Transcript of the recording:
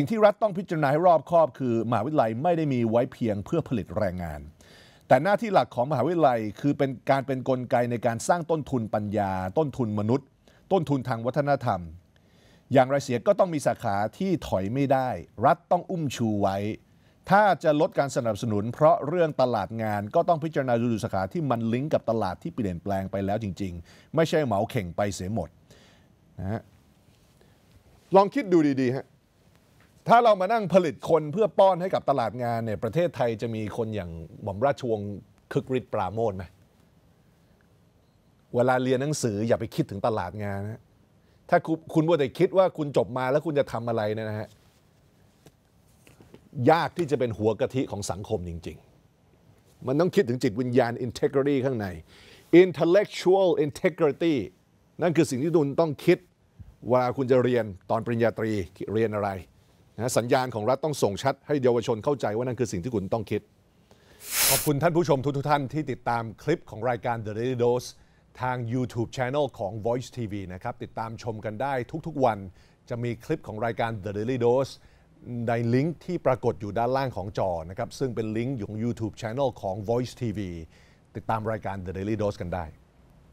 สิ่งที่ รัฐต้องพิจารณาให้รอบคอบ คือมหาวิทยาลัยไม่ได้มีไว้เพียงเพื่อผลิตแรงงาน แต่หน้าที่หลักของมหาวิทยาลัยคือเป็นการเป็นนกลไกในการสร้างต้นทุนปัญญา ต้นทุนมนุษย์ ต้นทุนทางวัฒนธรรม อย่างไรเสียก็ต้องมีสาขาที่ถอยไม่ได้ รัฐต้องอุ้มชูไว้ ถ้าจะลดการสนับสนุน เพราะเรื่องตลาดงานก็ต้องพิจารณาดูสาขาที่มันลิงก์กับตลาดที่เปลี่ยนแปลงไปแล้วจริง ๆ ไม่ใช่เหมาเข่งไปเสียหมดนะฮะลองคิดดูดีๆฮะถ้าเรามานั่งผลิตคนเพื่อป้อนให้กับตลาดงานเนี่ยประเทศไทยจะมีคนอย่างหม่อมราชวงศ์คึกฤทธิ์ปราโมทไหมเวลาเรียนหนังสืออย่าไปคิดถึงตลาดงานนะ ถ้าคุณว่าแต่คิดว่าคุณจบมาแล้วคุณจะทำอะไรนนะฮะ ยากที่จะเป็นหัวกะทิของสังคมจริง ๆ มันต้องคิดถึงจิตวิญญาณ integrity ข้างใน intellectual integrity นั่นคือสิ่งที่คุณต้องคิดเวลาคุณจะเรียนตอนปริญญาตรีเรียนอะไรนะสัญญาณของรัฐต้องส่งชัดให้เยาวชนเข้าใจว่านั่นคือสิ่งที่คุณต้องคิด ขอบคุณท่านผู้ชมทุกท่านที่ติดตามคลิปของรายการ The Daily Dose ทาง YouTube Channel ของ Voice TV นะครับติดตามชมกันได้ทุกๆ วันจะมีคลิปของรายการ The Daily Dose ในลิงก์ที่ปรากฏอยู่ด้านล่างของจอนะครับซึ่งเป็นลิงก์ของ YouTube Channel ของ Voice TV ติดตามรายการ The Daily Dose กันได้